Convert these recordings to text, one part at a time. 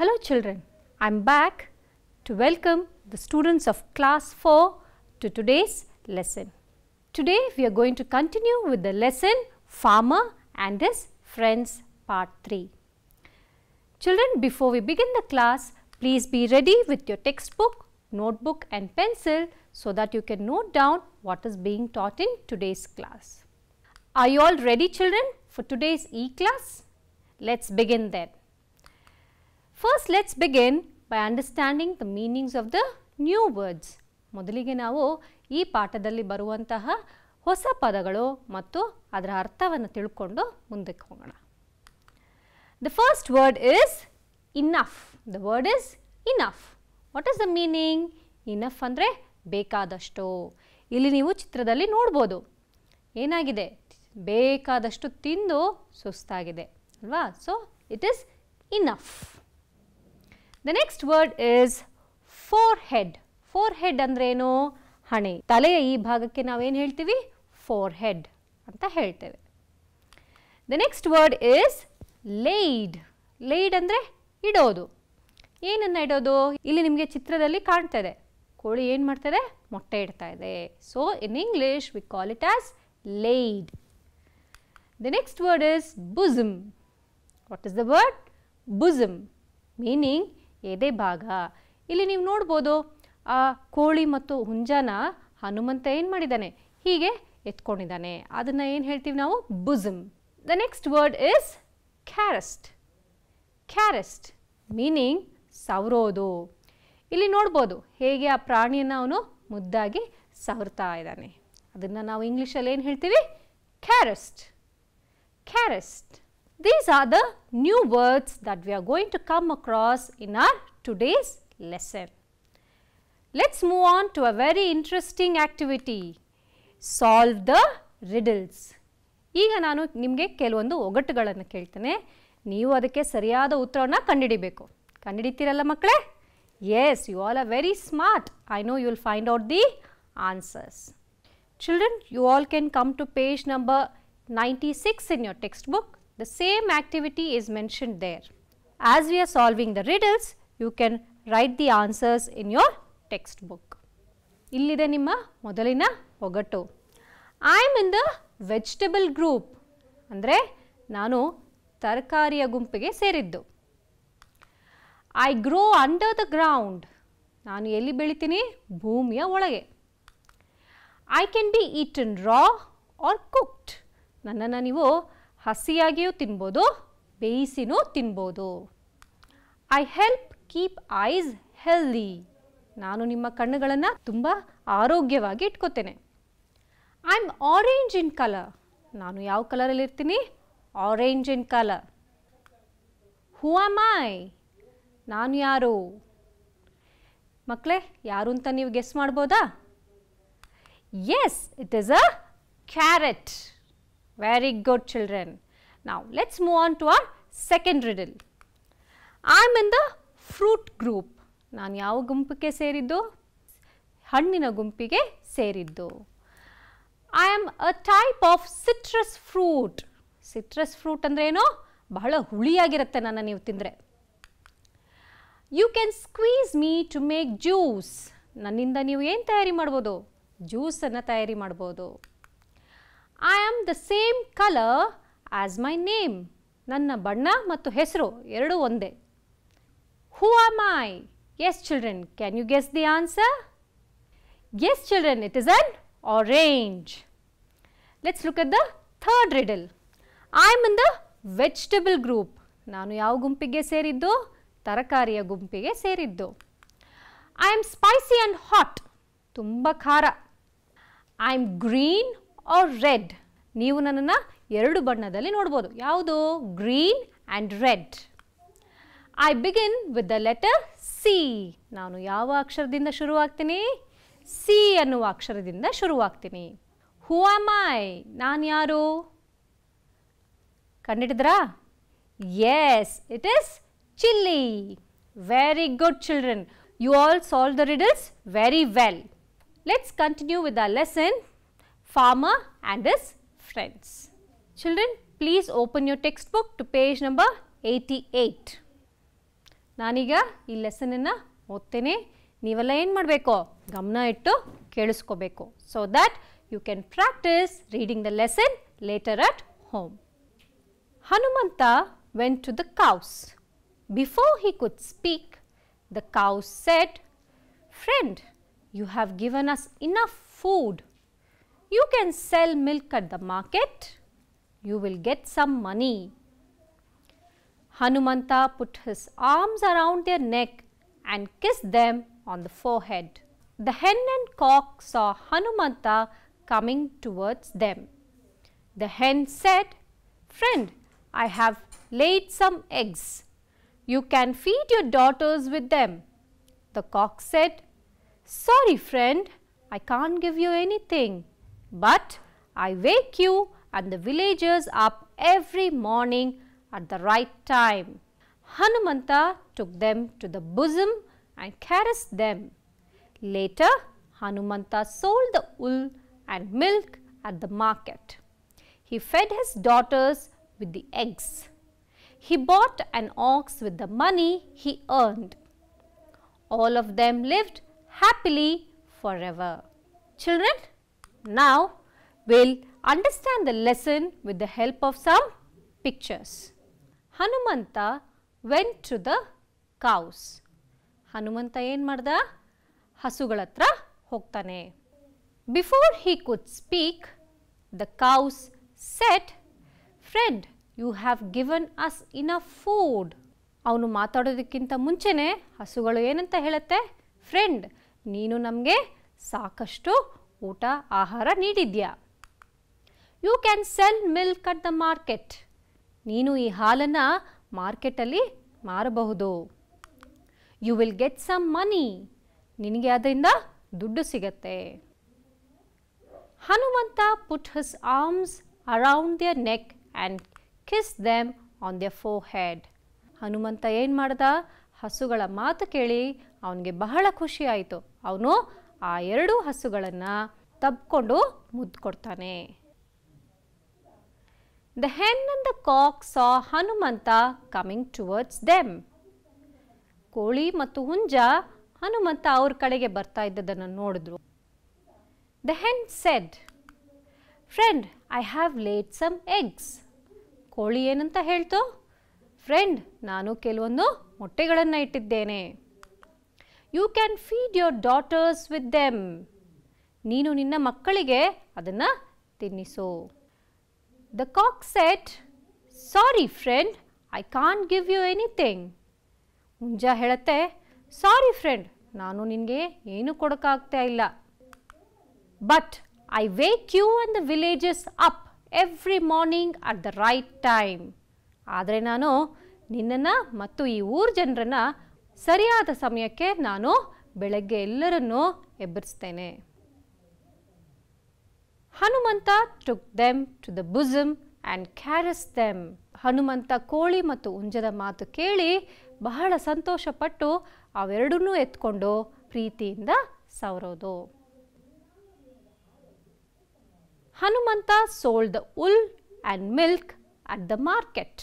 Hello children, I am back to welcome the students of class 4 to today's lesson. Today we are going to continue with the lesson Farmer and His Friends Part 3. Children, before we begin the class, please be ready with your textbook, notebook and pencil so that you can note down what is being taught in today's class. Are you all ready children for today's e-class? Let's begin then. First let's begin by understanding the meanings of the new words ಮೊದಲಿಗೆ ನಾವು ಈ ಪಾಠದಲ್ಲಿ ಬರುವಂತಹ ಹೊಸ ಪದಗಳು ಮತ್ತು ಅದರ ಅರ್ಥವನ್ನು ತಿಳ್ಕೊಂಡು ಮುಂದಕ್ಕೆ ಹೋಗೋಣ the first word is enough the word is enough what is the meaning enough ಅಂದರೆ ಬೇಕಾದಷ್ಟು ಇಲ್ಲಿ ನೀವು ಚಿತ್ರದಲ್ಲಿ ನೋಡ್ಬೋದು ಏನಾಗಿದೆ ಬೇಕಾದಷ್ಟು ತಿಂದು ಸುಸ್ತಾಗಿದೆ ಅಲ್ವಾ so it is enough The next word is forehead. Forehead andreno honey. Talaya ee bhagakke naven heltivi forehead anta helteve. The next word is laid. Laid andre idodu. Enanna idodu illi nimge chitradalli kaantide. Koli en martide motte idtaide. So in English we call it as laid. The next word is bosom. What is the word? Bosom meaning ಎದೆ ಭಾಗ ಇಲ್ಲಿ ನೀವು ನೋಡ್ಬೋದು ಆ ಕೋಳಿ ಮತ್ತು ಹುಂಜನ ಹನುಮಂತ ಏನು ಮಾಡಿದ್ದಾನೆ ಹೀಗೆ ಎತ್ಕೊಂಡಿದ್ದಾನೆ ಅದನ್ನು ಏನು ಹೇಳ್ತೀವಿ ನಾವು ಬುಝಮ್ the next word is caressed caressed meaning ಸವರೋದು ಇಲ್ಲಿ ನೋಡ್ಬೋದು ಹೇಗೆ ಆ ಪ್ರಾಣಿಯನ್ನು ಅವನು ಮುದ್ದಾಗಿ ಸವರ್ತಾ ಇದ್ದಾನೆ ಅದನ್ನು ನಾವು ಇಂಗ್ಲೀಷಲ್ಲಿ ಏನು ಹೇಳ್ತೀವಿ ಕ್ಯಾರೆಸ್ಟ್ ಕ್ಯಾರೆಸ್ಟ್ These are the new words that we are going to come across in our today's lesson. Let us move on to a very interesting activity, solve the riddles. ಈಗ ನಾನು ನಿಮಗೆ ಕೆಲವೊಂದು ಒಗಟುಗಳನ್ನು ಕೇಳ್ತೇನೆ ನೀವು ಅದಕ್ಕೆ ಸರಿಯಾದ ಉತ್ತರವನ್ನು ಕಂಡುಹಿಡಿಬೇಕು ಕಂಡುಹಿಡಿತೀರಲ್ಲ ಮಕ್ಕಳೇ yes you all are very smart I know you will find out the answers children you all can come to page number 96 in your textbook same same activity is mentioned there. As we are solving the riddles, you can write the answers in your textbook. ಇಲ್ಲಿದೆ ನಿಮ್ಮ ಮೊದಲಿನ ಒಗಟು I am in the vegetable group ಅಂದರೆ ನಾನು ತರಕಾರಿಯ ಗುಂಪಿಗೆ ಸೇರಿದ್ದು I grow under the ground ನಾನು ಎಲ್ಲಿ ಬೆಳಿತೀನಿ ಭೂಮಿಯ ಒಳಗೆ I can be eaten raw or cooked ನನ್ನನ್ನು ನೀವು ಹಸಿಯಾಗಿಯೂ ತಿನ್ಬೋದು ಬೇಯಿಸಿನೂ ತಿನ್ಬೋದು I help keep eyes healthy ನಾನು ನಿಮ್ಮ ಕಣ್ಣುಗಳನ್ನು ತುಂಬ ಆರೋಗ್ಯವಾಗಿ ಇಟ್ಕೋತೇನೆ I am orange in colour ನಾನು ಯಾವ ಕಲರಲ್ಲಿ ಇರ್ತೀನಿ ಆರೆಂಜ್ ಇನ್ ಕಲರ್ ಹೂ ಆ ಮೈ ನಾನು ಯಾರು ಮಕ್ಕಳೇ ಯಾರು ಅಂತ ನೀವು ಗೆಸ್ ಮಾಡ್ಬೋದಾ yes it is a carrot Very good children. Now, let us move on to our second riddle. I am in the fruit group. ನಾನು ಯಾವ ಗುಂಪಿಗೆ ಸೇರಿದ್ದು ಹಣ್ಣಿನ ಗುಂಪಿಗೆ ಸೇರಿದ್ದು I am a type of citrus fruit citrus fruit ಅಂದರೆ ಏನೋ ಬಹಳ ಹುಳಿಯಾಗಿರುತ್ತೆ ನನ್ನ ನೀವು ತಿಂದರೆ you can squeeze me to make juice ನನ್ನಿಂದ ನೀವು ಏನು ತಯಾರಿ ಮಾಡ್ಬೋದು ಜ್ಯೂಸನ್ನು ತಯಾರಿ ಮಾಡ್ಬೋದು I am the same colour as my name ನನ್ನ ಬಣ್ಣ ಮತ್ತು ಹೆಸರು ಎರಡೂ ಒಂದೇ who am I yes children can you guess the answer yes children it is an orange let's look at the third Riddle I am in the vegetable group ನಾನು ಯಾವ ಗುಂಪಿಗೆ ಸೇರಿದ್ದು ತರಕಾರಿಯ ಗುಂಪಿಗೆ ಸೇರಿದ್ದು I am spicy and hot ತುಂಬ ಖಾರ I am green or red ನೀವು ನನ್ನನ್ನು ಎರಡು ಬಣ್ಣದಲ್ಲಿ ನೋಡ್ಬೋದು ಯಾವುದು green and red I begin with the letter C ನಾನು ಯಾವ ಅಕ್ಷರದಿಂದ ಶುರುವಾಗ್ತೀನಿ ಸಿ ಅನ್ನುವ ಅಕ್ಷರದಿಂದ ಶುರುವಾಗ್ತೀನಿ ಹೂ ಆಮ್ ಐ ನಾನು ಯಾರು ಕಂಡಿಡಿದ್ರಾ yes it is chilli very good children you all solve the riddles very well let's continue with a lesson farmer and his friends. Children, please open your textbook to page number 88. Naniga, this lesson in a otene, nivalain madbeko, gamna itto, kedusko beko, so that you can practice reading the lesson later at home. Hanumanta went to the cows. Before he could speak, the cows said, Friend, you have given us enough food you can sell milk at the market, you will get some money. Hanumanta put his arms around their neck and kissed them on the forehead. The hen and cock saw Hanumanta coming towards them. The hen said, Friend, I have laid some eggs. You can feed your daughters with them. The cock said, Sorry friend, I can't give you anything. But I wake you and the villagers up every morning at the right time. Hanumanta took them to the bosom and caressed them. Later, Hanumanta sold the wool and milk at the market. He fed his daughters with the eggs. He bought an ox with the money he earned. All of them lived happily forever. Children, Now, will understand the lesson lesson the help of some pictures Hanumantha went to the cows Hanumantha ಏನು ಮಾಡ್ದ ಹಸುಗಳ ಹತ್ರ ಹೋಗ್ತಾನೆ before he could speak the cows said friend you have given us enough food ಅವನು ಮಾತಾಡೋದಕ್ಕಿಂತ ಮುಂಚೆನೇ ಹಸುಗಳು ಏನಂತ ಹೇಳುತ್ತೆ ಫ್ರೆಂಡ್ ನೀನು ನಮಗೆ ಸಾಕಷ್ಟು ಊಟ ಆಹಾರ ನೀಡಿದ್ಯಾ you can sell milk at the market ನೀನು ಈ ಹಾಲನ್ನು ಮಾರ್ಕೆಟಲ್ಲಿ ಮಾರಬಹುದು you will get some money ನಿನಗೆ ಅದರಿಂದ ದುಡ್ಡು ಸಿಗತ್ತೆ Hanumantha put his arms around their neck and kiss them on the forehead Hanumantha ಏನು ಮಾಡ್ದ ಹಸುಗಳ ಮಾತು ಕೇಳಿ ಅವನಿಗೆ ಬಹಳ ಖುಷಿಯಾಯಿತು ಅವನು ಆ ಎರಡು ಹಸುಗಳನ್ನು ತಬ್ಕೊಂಡು ಮುದ್ದು the hen and the cock saw Hanumantha coming towards them ಕೋಳಿ ಮತ್ತು ಹುಂಜ ಹನುಮಂತ ಅವ್ರ ಕಡೆಗೆ ಬರ್ತಾ ಇದ್ದದನ್ನು ನೋಡಿದ್ರು the hen said friend I have laid some eggs ಕೋಳಿ ಏನಂತ ಹೇಳ್ತು ಫ್ರೆಂಡ್ ನಾನು ಕೆಲವೊಂದು ಮೊಟ್ಟೆಗಳನ್ನು ಇಟ್ಟಿದ್ದೇನೆ you can feed your daughters with them ನೀನು ನಿನ್ನ ಮಕ್ಕಳಿಗೆ ಅದನ್ನು ತಿನ್ನಿಸು the cock said sorry friend I can't give you anything ಮುಂಜಾ ಹೇಳತ್ತೆ ಸಾರಿ ಫ್ರೆಂಡ್ ನಾನು ನಿನಗೆ ಏನು ಕೊಡೋಕ್ಕಾಗ್ತಾ ಇಲ್ಲ but I wake you and the villagers up every morning at the right time ಆದರೆ ನಾನು ನಿನ್ನನ್ನು ಮತ್ತು ಈ ಊರ ಜನರನ್ನು ಸರಿಯಾದ ಸಮಯಕ್ಕೆ ನಾನು ಬೆಳಗ್ಗೆ ಎಲ್ಲರನ್ನೂ ಎಬ್ಬರಿಸ್ತೇನೆ Hanumantha took them to the bosom and caress them Hanumantha ಕೋಳಿ ಮತ್ತು ಉಂಜದ ಮಾತು ಕೇಳಿ ಬಹಳ ಸಂತೋಷಪಟ್ಟು ಅವೆರಡನ್ನೂ ಎತ್ಕೊಂಡು ಪ್ರೀತಿಯಿಂದ ಸವರೋದು Hanumantha sold the wool and milk at the market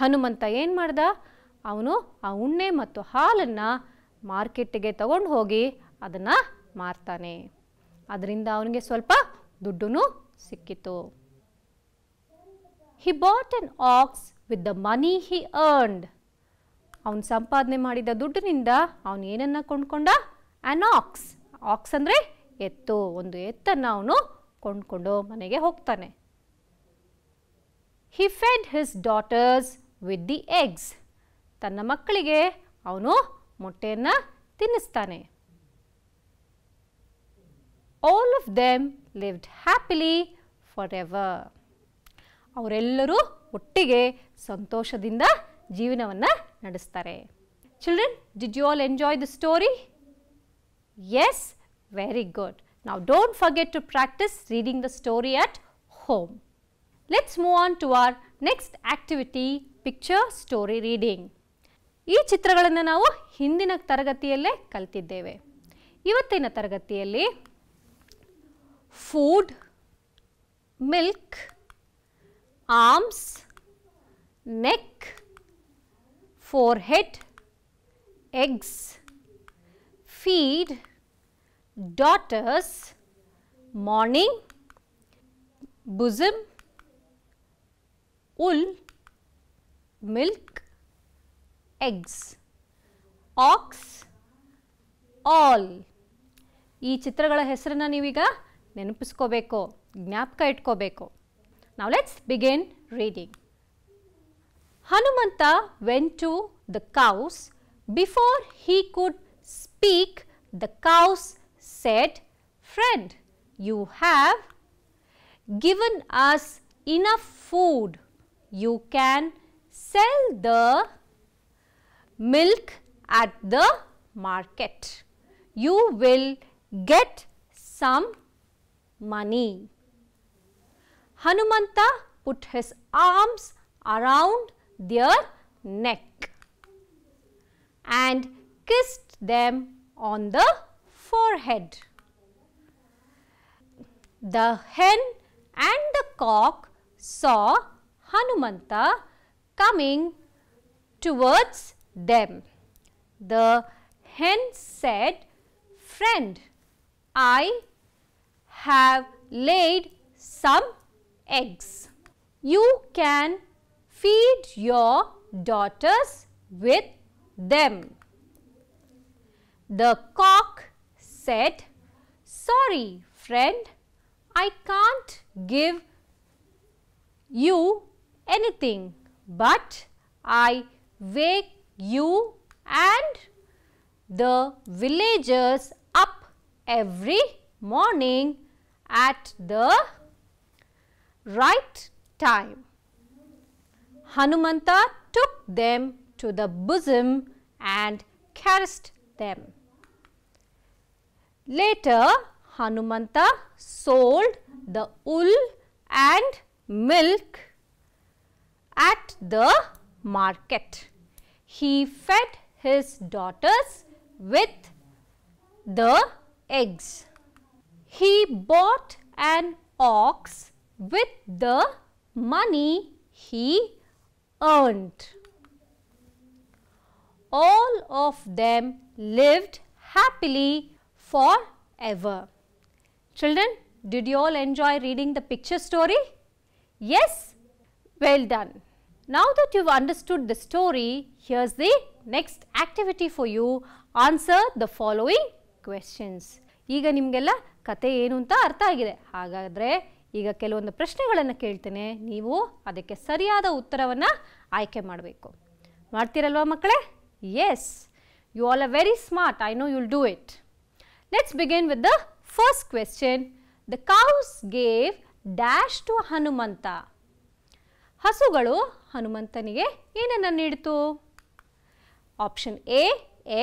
Hanumantha ಏನು ಮಾಡ್ದ ಅವನು ಆ ಉಣ್ಣೆ ಮತ್ತು ಹಾಲನ್ನು ಮಾರ್ಕೆಟ್ಗೆ ತಗೊಂಡು ಹೋಗಿ ಅದನ್ನು ಮಾರ್ತಾನೆ ಅದರಿಂದ ಅವನಿಗೆ ಸ್ವಲ್ಪ ದುಡ್ಡು ಸಿಕ್ಕಿತು he bought an ox with the money he earned ಅವನು ಸಂಪಾದನೆ ಮಾಡಿದ ದುಡ್ಡಿನಿಂದ ಅವನು ಏನನ್ನು ಕೊಂಡ್ಕೊಂಡ ಆನ್ ಆಕ್ಸ್ ಆಕ್ಸ್ ಅಂದರೆ ಎತ್ತು ಒಂದು ಎತ್ತನ್ನು ಅವನು ಕೊಂಡ್ಕೊಂಡು ಮನೆಗೆ ಹೋಗ್ತಾನೆ he fed his daughters with the eggs ತನ್ನ ಮಕ್ಕಳಿಗೆ ಅವನು ಮೊಟ್ಟೆಯನ್ನು ತಿನ್ನಿಸ್ತಾನೆ all of them lived happily forever ಅವರೆಲ್ಲರೂ ಒಟ್ಟಿಗೆ ಸಂತೋಷದಿಂದ ಜೀವನವನ್ನು ನಡೆಸ್ತಾರೆ children did you all enjoy the story yes very good ನಾವು don't forget to practise reading the story at home let's move on to our next activity picture story reading ಈ ಚಿತ್ರಗಳನ್ನು ನಾವು ಹಿಂದಿನ ತರಗತಿಯಲ್ಲೇ ಕಲ್ತಿದ್ದೇವೆ ಇವತ್ತಿನ ತರಗತಿಯಲ್ಲಿ food milk arms neck four forehead eggs feed daughters morning bosom wool milk eggs, ox, all ಈ ಚಿತ್ರಗಳ ಹೆಸರನ್ನು ನೀವೀಗ ನೆನಪಿಸ್ಕೋಬೇಕು ಜ್ಞಾಪಕ ಇಟ್ಕೋಬೇಕು ನಾವು let's begin reading Hanumantha went to the cows before he could speak the cows said friend you have given us enough food, you can sell the milk at the market. You will get some money. Hanumanta put his arms around their neck and kissed them on the forehead. The hen and the cock saw Hanumanta coming towards them. The hen said, friend, I have laid some eggs. You can feed your daughters with them. The cock said, sorry friend, I can't give you anything, but I wake you and the villagers up every morning at the right time. Hanumanta took them to the bosom and caressed them. Later, Hanumanta sold the wool and milk at the market he fed his daughters with the eggs. He bought an ox with the money he earned. All of them lived happily forever. Children, did you all enjoy reading the picture story? Yes? Well done. Now that you've understood the story, here's the next activity for you. Answer the following questions. ಈಗ ನಿಮಗೆಲ್ಲ ಕತೆ ಏನು ಅಂತ ಅರ್ಥ ಆಗಿದೆ ಹಾಗಾದರೆ ಈಗ ಕೆಲವೊಂದು ಪ್ರಶ್ನೆಗಳನ್ನು ಕೇಳ್ತೇನೆ ನೀವು ಅದಕ್ಕೆ ಸರಿಯಾದ ಉತ್ತರವನ್ನು ಆಯ್ಕೆ ಮಾಡಬೇಕು ಮಾಡ್ತೀರಲ್ವಾ ಮಕ್ಕಳೇ yes you all a very smart I know you'll do it let's begin with the first question the cows gave dash to Hanumantha ಹಸುಗಳು ಹನುಮಂತನಿಗೆ ಏನನ್ನು ನೀಡಿತು option A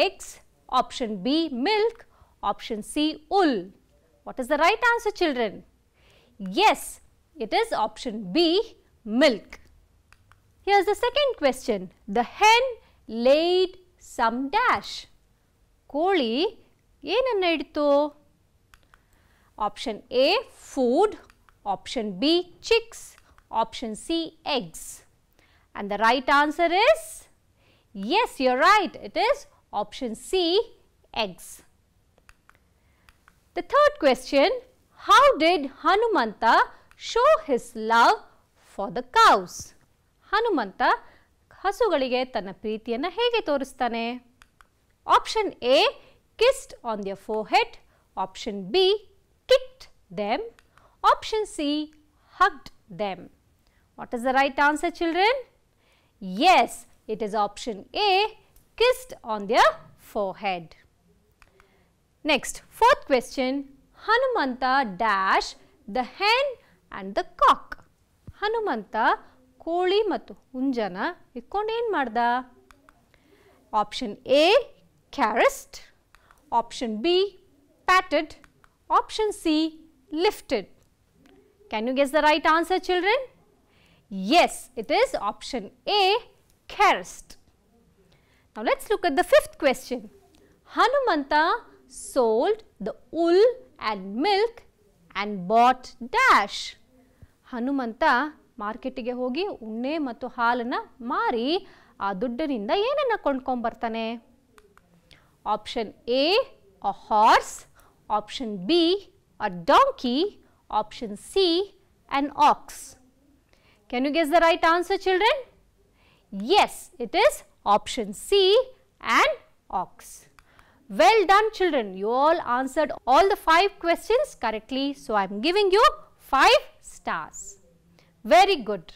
ox option B milk option C wool what is the right answer children yes it is option B milk here's the second question the hen laid some dash ಕೋಳಿ ಏನನ್ನು ಇಡ್ತು option A food option B chicks option C eggs and the right answer is yes you are right it is option C eggs. The third question how did Hanumantha show his love for the cows? Hanumanta hasugalige tana preetiyana hege torustane? Option A kissed on their forehead, option B kicked them, option C hugged them. What is the right answer children? Yes, it is option A kissed on their forehead. Next, fourth question, Hanumantha dash the hen and the cock. Hanumantha koli matu unjana ikkondeen marda. Option A caressed, option B patted, option C lifted. Can you guess the right answer children? Yes, it is option A, Kerst. Now, let us look at the fifth question. Hanumantha sold the wool and milk and bought dash. Hanumantha market ge hogi unne matu halana mari aduddaninda yenana konkon bartane. Option A, a horse. Option B, a donkey. Option C, an ox. Can you guess the right answer children? Yes, it is option C and ox. Well done children, you all answered all the 5 questions correctly. So, I am giving you 5 stars. Very good.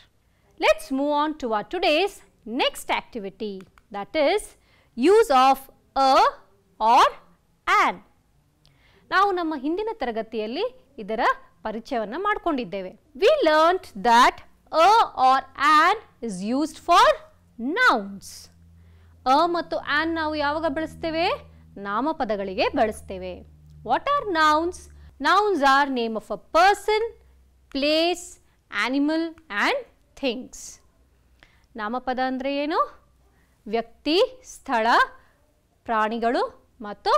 Let's move on to our today's next activity that is use of a or an. Now We learnt that a or an is used for nouns. A ಮತ್ತು an ನಾವು ಯಾವಾಗ ಬಳಸ್ತೇವೆ ನಾಮಪದಗಳಿಗೆ ಬಳಸ್ತೇವೆ. What are nouns nouns are name of a person place animal and things ನಾಮಪದ ಅಂದರೆ ಏನು ವ್ಯಕ್ತಿ, ಸ್ಥಳ, ಪ್ರಾಣಿಗಳು ಮತ್ತು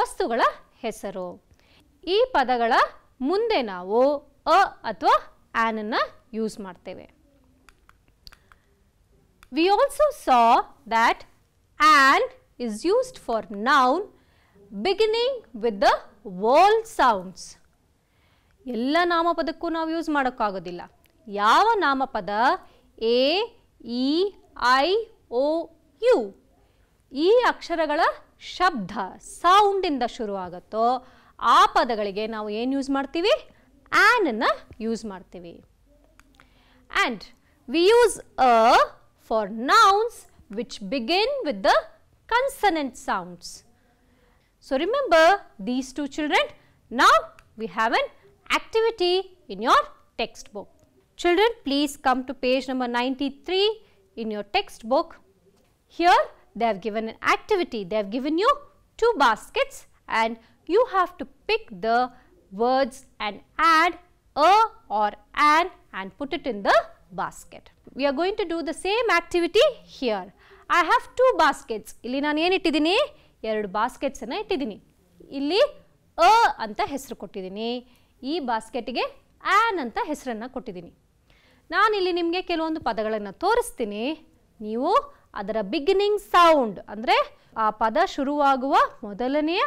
ವಸ್ತುಗಳ ಹೆಸರು. ಈ ಪದಗಳ ಮುಂದೆ ನಾವು ಅ ಅಥವಾ ಆ್ಯನನ್ನು ಯೂಸ್ ಮಾಡ್ತೇವೆ we also saw that an is used for noun beginning with the vowel sounds ಎಲ್ಲ ನಾಮಪದಕ್ಕೂ ನಾವು ಯೂಸ್ ಮಾಡೋಕ್ಕಾಗೋದಿಲ್ಲ ಯಾವ ನಾಮಪದ A E I O U ಈ ಅಕ್ಷರಗಳ ಶಬ್ದ ಸೌಂಡಿಂದ ಶುರುವಾಗುತ್ತೋ ಆ ಪದಗಳಿಗೆ ನಾವು ಏನು ಯೂಸ್ ಮಾಡ್ತೀವಿ ಆ್ಯನನ್ನು ಯೂಸ್ ಮಾಡ್ತೀವಿ and we use a for nouns which begin with the consonant sounds. So, remember these two children. Now, we have an activity in your textbook. Children, please come to page number 93 in your textbook. Here, they have given an activity. They have given you two baskets and you have to pick the words and add a or an and put it in the basket. We are going to do the same activity here. I have two baskets. ಇಲ್ಲಿ ನಾನು ಏನು ಇಟ್ಟಿದ್ದೀನಿ ಎರಡು ಬಾಸ್ಕೆಟ್ಸನ್ನು ಇಟ್ಟಿದ್ದೀನಿ ಇಲ್ಲಿ ಅ ಅಂತ ಹೆಸರು ಕೊಟ್ಟಿದ್ದೀನಿ ಈ ಬಾಸ್ಕೆಟ್ಗೆ ಆ್ಯನ್ ಅಂತ ಹೆಸರನ್ನು ಕೊಟ್ಟಿದ್ದೀನಿ ನಾನಿಲ್ಲಿ ನಿಮಗೆ ಕೆಲವೊಂದು ಪದಗಳನ್ನು ತೋರಿಸ್ತೀನಿ ನೀವು ಅದರ ಬಿಗಿನಿಂಗ್ ಸೌಂಡ್ ಅಂದರೆ ಆ ಪದ ಶುರುವಾಗುವ ಮೊದಲನೆಯ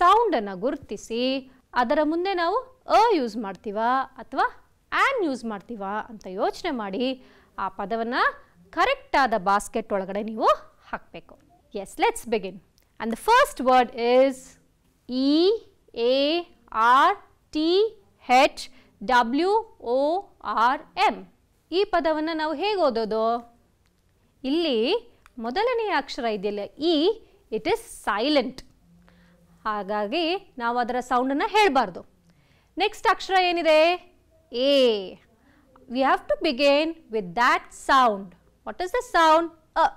ಸೌಂಡನ್ನು ಗುರುತಿಸಿ ಅದರ ಮುಂದೆ ನಾವು ಅ ಯೂಸ್ ಮಾಡ್ತೀವ ಅಥವಾ ಆ್ಯನ್ ಯೂಸ್ ಮಾಡ್ತೀವ ಅಂತ ಯೋಚನೆ ಮಾಡಿ ಆ ಪದವನ್ನು ಕರೆಕ್ಟಾದ ಬಾಸ್ಕೆಟ್ ಒಳಗಡೆ ನೀವು ಹಾಕಬೇಕು yes let's begin and the first word is E A R T H W O R M ಈ ಪದವನ್ನು ನಾವು ಹೇಗೆ ಓದೋದು ಇಲ್ಲಿ ಮೊದಲನೆಯ ಅಕ್ಷರ ಇದೆಯಲ್ಲ ಇ ಇಟ್ ಈಸ್ ಸೈಲೆಂಟ್ ಹಾಗಾಗಿ ನಾವು ಅದರ ಸೌಂಡನ್ನು ಹೇಳಬಾರ್ದು ನೆಕ್ಸ್ಟ್ ಅಕ್ಷರ ಏನಿದೆ A. We have to begin with that sound. What is the sound? A.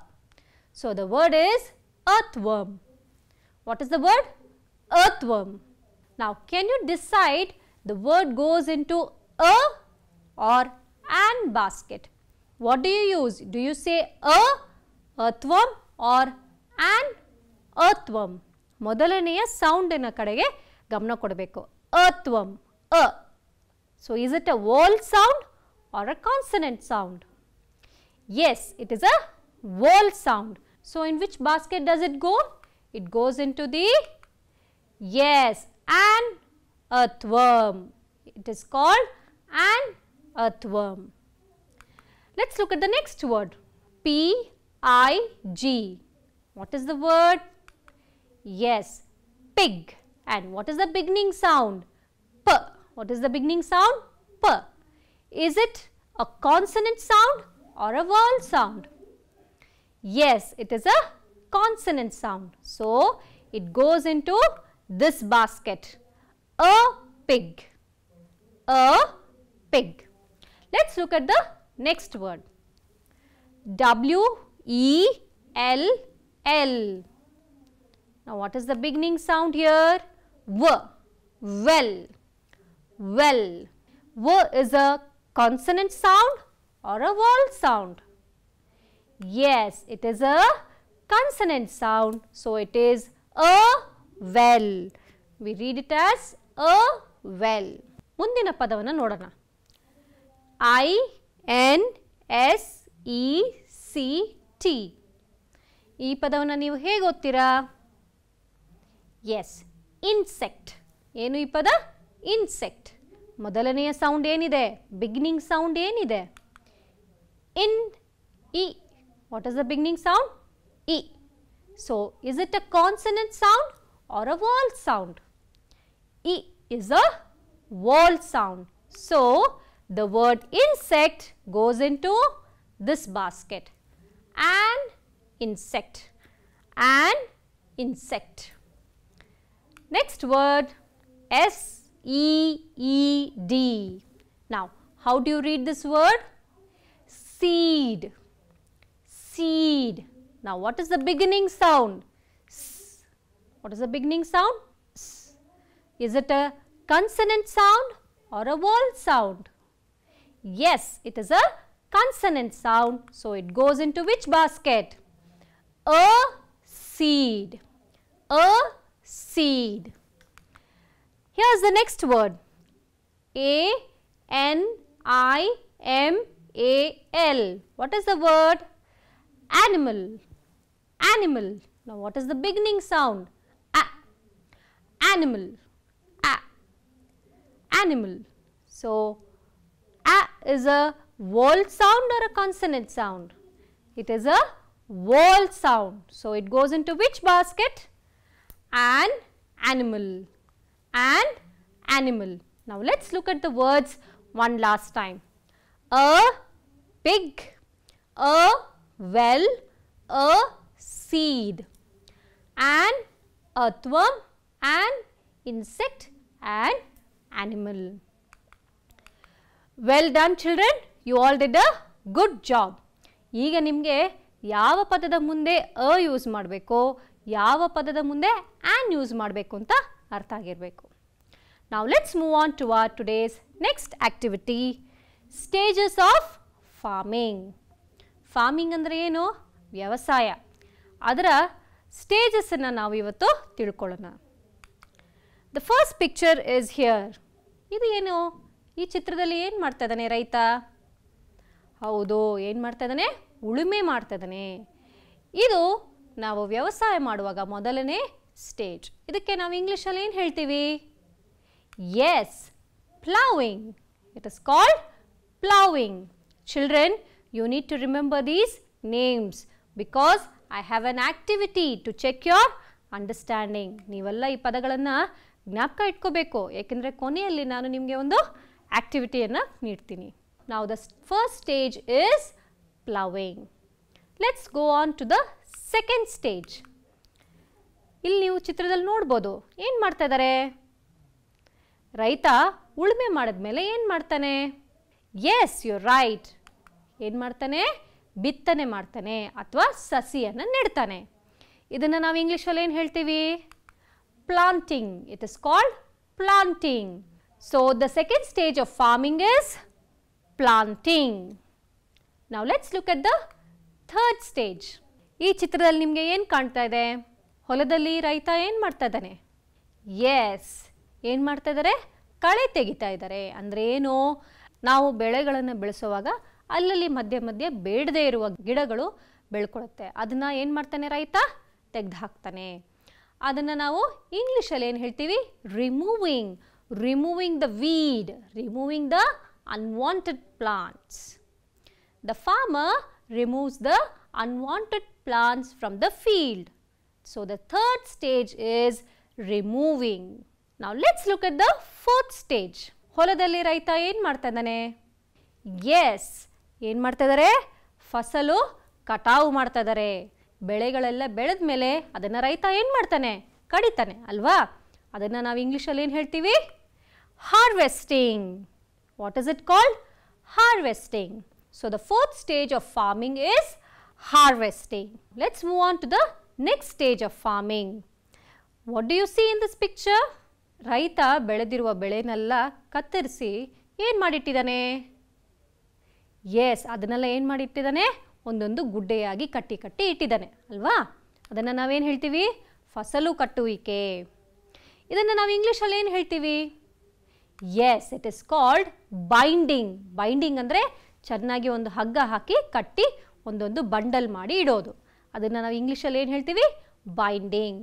So, the word is earthworm. What is the word? Earthworm. Now, can you decide the word goes into a or an basket? What do you use? Do you say a earthworm or an earthworm? ಮೊದಲನೆಯ ಸೌಂಡಿನ gamna ಗಮನ ಕೊಡಬೇಕು ಅತ್ವಂ ಅ so, is it a vowel sound or a consonant sound? Yes, it is a vowel sound. So, in which basket does it go? It goes into the, yes, an earthworm. It is called an earthworm. Let us look at the next word, P-I-G. What is the word? Yes, pig. And what is the beginning sound? What is the beginning sound? P. Is it a consonant sound or a vowel sound? Yes, it is a consonant sound. So, it goes into this basket. A pig. A pig. Let us look at the next word. W E L L. Now, what is the beginning sound here? W. Well. well. W is a consonant sound or a vowel sound? Yes, it is a consonant sound. So, it is a well. We read it as a well. ಮುಂದಿನ ಪದವನ್ನು ನೋಡೋಣ I N S E C T ಈ ಪದವನ್ನು ನೀವು ಹೇಗೆ ಓದ್ತೀರಾ S insect ಏನು ಈ ಪದ Insect. ಮೊದಲನೆಯ ಸೌಂಡ್ ಏನಿದೆ ಬಿಗಿನಿಂಗ್ ಸೌಂಡ್ ಏನಿದೆ in E what is the beginning sound E so is it a consonant sound or a vowel sound E is a vowel sound. So, the word insect goes into this basket. An insect. An insect. Next word S E-E-D. Now, how do you read this word? Seed. Seed. Now, what is the beginning sound? S. What is the beginning sound? S. Is it a consonant sound or a vowel sound? Yes, it is a consonant sound. So, it goes into which basket? A seed. A seed. Here is the next word A N I M A L. What is the word? Animal. Animal. Now, what is the beginning sound? A. Animal. A. Animal. So, A is a vowel sound or a consonant sound? It is a vowel sound. So, it goes into which basket? An animal. and animal. Now, let us look at the words one last time. A pig, a well, a seed, an earthworm, an insect and animal. Well done children, you all did a good job. ಈಗ ನಿಮಗೆ ಯಾವ ಪದದ ಮುಂದೆ ಅ use ಮಾಡಬೇಕು ಯಾವ ಪದದ ಮುಂದೆ an use ಮಾಡಬೇಕು ಅಂತ ಅರ್ಥ ಆಗಿರಬೇಕು ನಾವು let's move on to our today's next activity stages of farming farming ಅಂದರೆ ಏನು ವ್ಯವಸಾಯ ಅದರ ಸ್ಟೇಜಸ್ಸನ್ನು ನಾವು ಇವತ್ತು ತಿಳ್ಕೊಳ್ಳೋಣ the first picture is here ಇದು ಏನು ಈ ಚಿತ್ರದಲ್ಲಿ ಏನು ಮಾಡ್ತಾ ಇದ್ದಾನೆ ರೈತ ಹೌದು ಏನು ಮಾಡ್ತಾ ಇದ್ದಾನೆ ಉಳುಮೆ ಮಾಡ್ತಾ ಇದ್ದಾನೆ ಇದು ನಾವು ವ್ಯವಸಾಯ ಮಾಡುವಾಗ ಮೊದಲನೇ stage. ಇದಕ್ಕೆ ನಾವು ಇಂಗ್ಲೀಷಲ್ಲಿ ಏನು ಹೇಳ್ತೀವಿ yes ploughing it is called ploughing children you need to remember these names because I have an activity to check your understanding ನೀವೆಲ್ಲ ಈ ಪದಗಳನ್ನು ಜ್ಞಾಪಕ ಇಟ್ಕೋಬೇಕು ಏಕೆಂದರೆ ಕೊನೆಯಲ್ಲಿ ನಾನು ನಿಮಗೆ ಒಂದು ಆಕ್ಟಿವಿಟಿಯನ್ನು ನೀಡ್ತೀನಿ ನಾವು the first stage is ploughing let's go on to the second stage ಇಲ್ಲಿ ನೀವು ಚಿತ್ರದಲ್ಲಿ ನೋಡ್ಬೋದು ಏನು ಮಾಡ್ತಾ ಇದ್ದಾರೆ ರೈತ ಉಳುಮೆ ಮಾಡಿದ್ಮೇಲೆ ಏನು ಮಾಡ್ತಾನೆ ಎಸ್ ಯು ರೈಟ್ ಏನು ಮಾಡ್ತಾನೆ ಬಿತ್ತನೆ ಮಾಡ್ತಾನೆ ಅಥವಾ ಸಸಿಯನ್ನು ನೆಡ್ತಾನೆ ಇದನ್ನು ನಾವು ಇಂಗ್ಲೀಷಲ್ಲಿ ಏನು ಹೇಳ್ತೀವಿ planting it is called planting so the second stage of farming is planting ನಾವು let's look at the third stage ಈ ಚಿತ್ರದಲ್ಲಿ ನಿಮಗೆ ಏನು ಕಾಣ್ತಾ ಇದೆ ಹೊಲದಲ್ಲಿ ರೈತ ಏನು ಮಾಡ್ತಾ ಇದ್ದಾನೆ ಎಸ್ ಏನು ಮಾಡ್ತಾ ಇದ್ದಾರೆ ಕಳೆ ತೆಗಿತಾ ಇದ್ದಾರೆ ಅಂದರೆ ಏನು ನಾವು ಬೆಳೆಗಳನ್ನು ಬೆಳೆಸುವಾಗ ಅಲ್ಲಲ್ಲಿ ಮಧ್ಯೆ ಮಧ್ಯೆ ಬೇಡದೇ ಇರುವ ಗಿಡಗಳು ಬೆಳ್ಕೊಳುತ್ತೆ ಅದನ್ನು ಏನು ಮಾಡ್ತಾನೆ ರೈತ ತೆಗ್ದು ಹಾಕ್ತಾನೆ ಅದನ್ನು ನಾವು ಇಂಗ್ಲೀಷಲ್ಲಿ ಏನು ಹೇಳ್ತೀವಿ removing removing the weed removing the unwanted plants the farmer removes the unwanted plants from the field So, the third stage is removing. Now, let's look look at the fourth stage. ಹೊಲದಲ್ಲಿ ರೈತ ಏನು ಮಾಡ್ತಾ ಇದ್ದಾನೆ S ಏನು ಮಾಡ್ತಾ ಇದ್ದಾರೆ ಫಸಲು ಕಟಾವು ಮಾಡ್ತಾ ಇದ್ದಾರೆ ಬೆಳೆಗಳೆಲ್ಲ ಬೆಳೆದ ಮೇಲೆ ಅದನ್ನು ರೈತ ಏನು ಮಾಡ್ತಾನೆ ಕಡಿತಾನೆ ಅಲ್ವಾ ಅದನ್ನು ನಾವು ಇಂಗ್ಲೀಷಲ್ಲಿ ಏನು ಹೇಳ್ತೀವಿ harvesting what is it called harvesting so the fourth stage of farming is harvesting let's move on to the next stage of farming what do you see in this picture ರೈತ ಬೆಳೆದಿರುವ ಬೆಳೆನೆಲ್ಲ ಕತ್ತರಿಸಿ ಏನು ಮಾಡಿಟ್ಟಿದ್ದಾನೆ ಎಸ್ ಅದನ್ನೆಲ್ಲ ಏನು ಮಾಡಿಟ್ಟಿದ್ದಾನೆ ಒಂದೊಂದು ಗುಡ್ಡೆಯಾಗಿ ಕಟ್ಟಿ ಕಟ್ಟಿ ಇಟ್ಟಿದ್ದಾನೆ ಅಲ್ವಾ ಅದನ್ನು ನಾವೇನು ಹೇಳ್ತೀವಿ ಫಸಲು ಕಟ್ಟುವಿಕೆ ಇದನ್ನು ನಾವು ಇಂಗ್ಲೀಷಲ್ಲಿ ಏನು ಹೇಳ್ತೀವಿ yes it is called binding binding ಅಂದರೆ ಚೆನ್ನಾಗಿ ಒಂದು ಹಗ್ಗ ಹಾಕಿ ಕಟ್ಟಿ ಒಂದೊಂದು ಬಂಡಲ್ ಮಾಡಿ ಇಡೋದು ಅದನ್ನು ನಾವು ಇಂಗ್ಲೀಷಲ್ಲಿ ಏನು ಹೇಳ್ತೀವಿ binding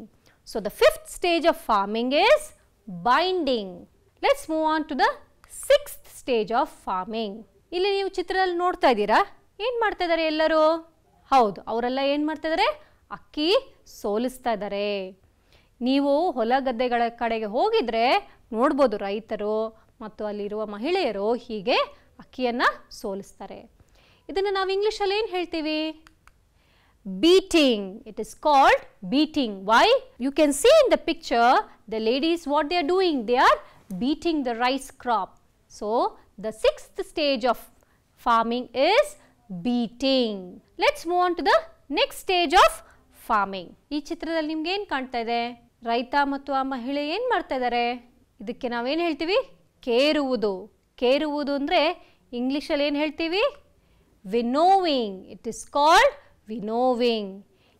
so the fifth stage of farming is binding let's move on to the sixth stage of farming ಇಲ್ಲಿ ನೀವು ಚಿತ್ರದಲ್ಲಿ ನೋಡ್ತಾ ಇದ್ದೀರಾ ಏನು ಮಾಡ್ತಾ ಇದ್ದಾರೆ ಎಲ್ಲರೂ ಹೌದು ಅವರೆಲ್ಲ ಏನು ಮಾಡ್ತಾ ಇದ್ದಾರೆ ಅಕ್ಕಿ ಸೋಲಿಸ್ತಾ ಇದ್ದಾರೆ ನೀವು ಹೊಲ ಗದ್ದೆಗಳ ಕಡೆಗೆ ಹೋಗಿದರೆ ನೋಡ್ಬೋದು ರೈತರು ಮತ್ತು ಅಲ್ಲಿರುವ ಮಹಿಳೆಯರು ಹೀಗೆ ಅಕ್ಕಿಯನ್ನು ಸೋಲಿಸ್ತಾರೆ ಇದನ್ನು ನಾವು ಇಂಗ್ಲೀಷಲ್ಲಿ ಏನು ಹೇಳ್ತೀವಿ beating. It is called beating. Why? You can see in the picture the ladies what they are doing. They are beating the rice crop. So, the sixth stage of farming is beating. Let us move on to the next stage of farming. ಈ ಚಿತ್ರದಲ್ಲಿ ನಿಮ್ಗೆ ಏನು ಕಾಣ್ತಾ ಇದೆ ರೈತ ಮತ್ತು ಆ ಮಹಿಳೆ ಏನು ಮಾಡ್ತಾ ಇದ್ದಾರೆ ಇದಕ್ಕೆ ನಾವೇನು ಹೇಳ್ತೀವಿ ಕೇರುವುದು ಕೇರುವುದು ಅಂದರೆ ಇಂಗ್ಲೀಷಲ್ಲಿ ಏನು ಹೇಳ್ತೀವಿ winnowing it is called winnowing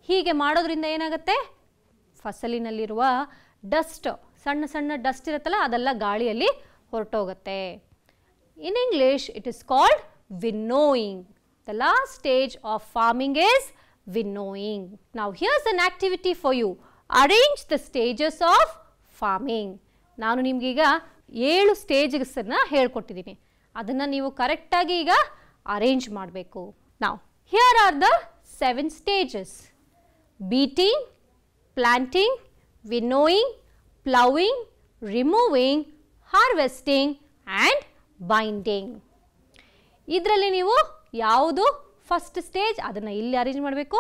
ಹೀಗೆ ಮಾಡೋದ್ರಿಂದ ಏನಾಗುತ್ತೆ ಫಸಲಿನಲ್ಲಿರುವ ಡಸ್ಟ್ ಸಣ್ಣ ಸಣ್ಣ ಡಸ್ಟ್ ಇರುತ್ತಲ್ಲ ಅದೆಲ್ಲ ಗಾಳಿಯಲ್ಲಿ ಹೊರಟೋಗುತ್ತೆ in English it is called winnowing the last stage of farming is winnowing ನಾವು here's an activity for you arrange the stages of farming ನಾನು ನಿಮಗೀಗ ಏಳು ಸ್ಟೇಜಸ್ಸನ್ನು ಹೇಳ್ಕೊಟ್ಟಿದ್ದೀನಿ ಅದನ್ನು ನೀವು ಕರೆಕ್ಟಾಗಿ ಈಗ ಅರೇಂಜ್ ಮಾಡಬೇಕು ನಾವು here are the seven stages. Beating, planting, winnowing, ploughing, removing, harvesting and binding ಇದರಲ್ಲಿ ನೀವು ಯಾವುದು ಫಸ್ಟ್ ಸ್ಟೇಜ್ ಅದನ್ನು ಇಲ್ಲಿ ಅರೇಂಜ್ ಮಾಡಬೇಕು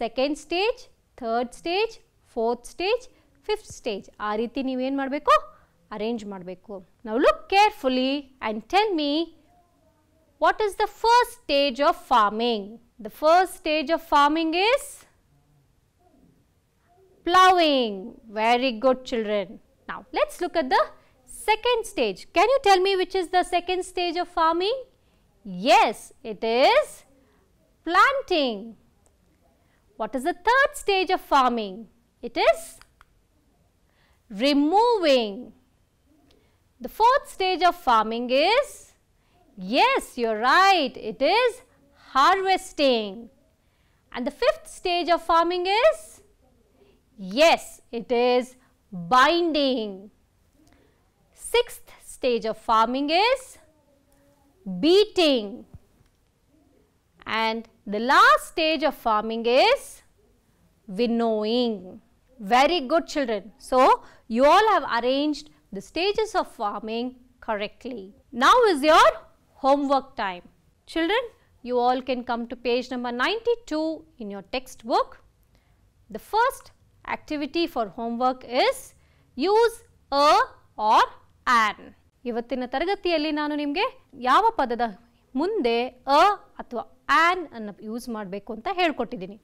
second stage third stage fourth stage fifth stage ಆ ರೀತಿ ನೀವೇನು ಮಾಡಬೇಕು ಅರೇಂಜ್ ಮಾಡಬೇಕು ನಾವು look carefully and tell me what is the first stage of farming the first stage of farming is plowing. Very good children. Now, let us look at the second stage. Can you tell me which is the second stage of farming? Yes, it is planting. What is the third stage of farming? It is removing. The fourth stage of farming is, yes, you are right, it is harvesting. And the fifth stage of farming is? Yes, it is binding. Sixth stage of farming is beating. And the last stage of farming is winnowing. Very good children. So, you all have arranged the stages of farming correctly. Now is your homework time. Children, you all can come to page number 92 in your textbook. The first activity for homework is use a or an. ಇವತ್ತಿನ ತರಗತಿಯಲ್ಲಿ ನಾನು ನಿಮಗೆ ಯಾವ ಪದದ ಮುಂದೆ ಅ ಅಥವಾ on ಅನ್ನು use ಮಾಡಬೇಕು ಅಂತ ಹೇಳ್ಕೊಟ್ಟಿದ್ದೀನಿ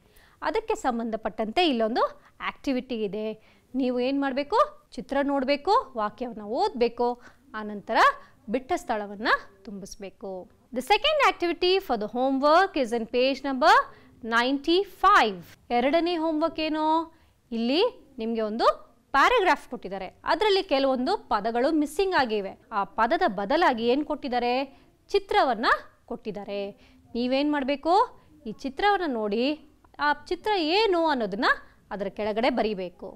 ಅದಕ್ಕೆ ಸಂಬಂಧಪಟ್ಟಂತೆ ಇಲ್ಲೊಂದು ಆಕ್ಟಿವಿಟಿ ಇದೆ ನೀವು ಏನು ಮಾಡಬೇಕು ಚಿತ್ರ ನೋಡಬೇಕು ವಾಕ್ಯವನ್ನು ಓದಬೇಕು ಆನಂತರ ಬಿಟ್ಟ ಸ್ಥಳವನ್ನು ತುಂಬಿಸಬೇಕು the second activity for the homework is in page number ninety five ಎರಡನೇ ಹೋಮ್ ವರ್ಕ್ ಏನು ಇಲ್ಲಿ ನಿಮಗೆ ಒಂದು ಪ್ಯಾರಾಗ್ರಾಫ್ ಕೊಟ್ಟಿದ್ದಾರೆ ಅದರಲ್ಲಿ ಕೆಲವೊಂದು ಪದಗಳು ಮಿಸ್ಸಿಂಗ್ ಆಗಿವೆ ಆ ಪದದ ಬದಲಾಗಿ ಏನು ಕೊಟ್ಟಿದ್ದಾರೆ ಚಿತ್ರವನ್ನು ಕೊಟ್ಟಿದ್ದಾರೆ ನೀವೇನು ಮಾಡಬೇಕು ಈ ಚಿತ್ರವನ್ನು ನೋಡಿ ಆ ಚಿತ್ರ ಏನು ಅನ್ನೋದನ್ನು ಅದರ ಕೆಳಗಡೆ ಬರೀಬೇಕು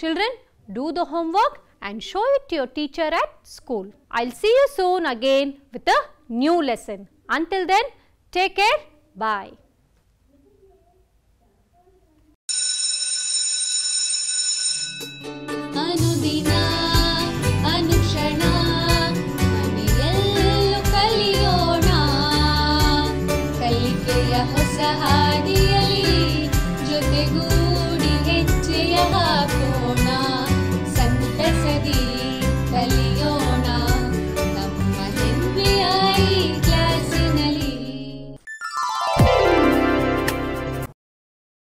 children do the homework and show it to your teacher at school. I will see you soon again with a new lesson. Until then, take care. Bye.